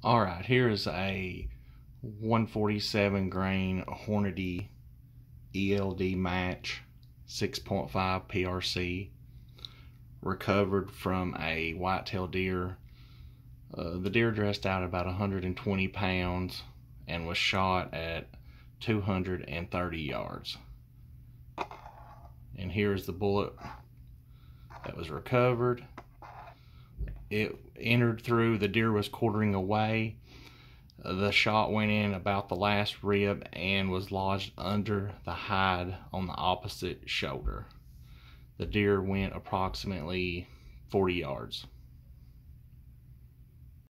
All right, here is a 147 grain Hornady ELD match, 6.5 PRC, recovered from a whitetail deer. Uh, the deer dressed out about 120 pounds and was shot at 230 yards. And here is the bullet that was recovered it entered through, the deer was quartering away. The shot went in about the last rib and was lodged under the hide on the opposite shoulder. The deer went approximately 40 yards.